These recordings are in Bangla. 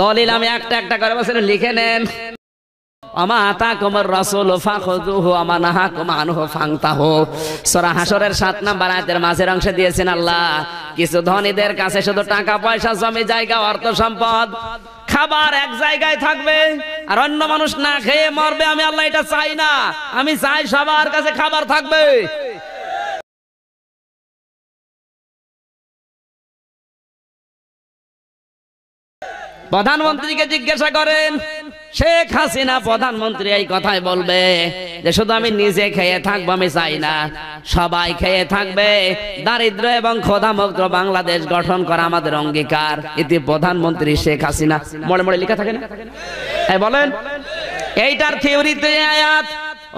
দলিল আমি একটা একটা করে বসে লিখে নেন আল্লাহ কিছু ধনীদের কাছে শুধু টাকা পয়সা জমি জায়গা অর্থ সম্পদ খাবার এক জায়গায় থাকবে আর অন্য মানুষ না খেয়ে মরবে আমি আল্লাহ এটা চাই না আমি চাই সবার কাছে খাবার থাকবে প্রধানমন্ত্রীকে জিজ্ঞাসা করেন শেখ হাসিনা প্রধানমন্ত্রী এই কথাই বলবে যে শুধু আমি নিজে খেয়ে থাকবো আমি চাই না সবাই খেয়ে থাকবে দারিদ্র এবং ক্ষোধামুক্ত বাংলাদেশ গঠন করা আমাদের অঙ্গীকার এতে প্রধানমন্ত্রী শেখ হাসিনা মনে মনে লেখা থাকে না বলেন এইটার থিওরিতে আয়াত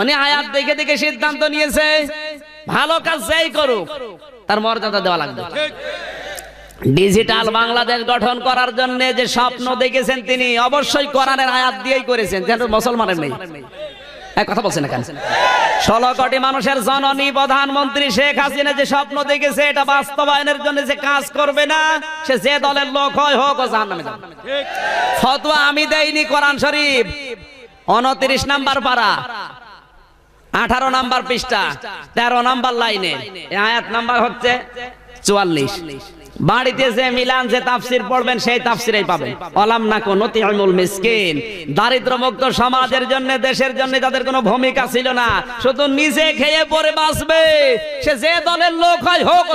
উনি আয়াত দেখে দেখে সিদ্ধান্ত নিয়েছে ভালো কাজ যাই করুক তার মর্যাদা দেওয়া লাগবে ডিজিটাল বাংলাদেশ গঠন করার জন্য যে স্বপ্ন দেখেছেন তিনি অবশ্যই কোরআনের আয়াত দিয়েই করেছেন যেন মুসলমানের নেই কোটি মানুষের জননী প্রধানমন্ত্রী শেখ হাসিনা বাস্তবায়নের জন্য কাজ করবে না সে যে দলের হোক আমি দেইনি কোরআন শরীফ পারা আঠারো নাম্বার পৃষ্ঠা তেরো নাম্বার লাইনে আয়াত নাম্বার হচ্ছে চুয়াল্লিশ বাড়িতে যে মিলান যে তাফসির পড়বেন সেই তাফসিরেই পাবেন অলাম না কোনো তৃণমূল মিসকিন দারিদ্রমুক্ত সমাজের জন্য দেশের জন্য তাদের কোনো ভূমিকা ছিল না শুধু নিজে খেয়ে পরে বাঁচবে সে যে দলের লোক হয় হোক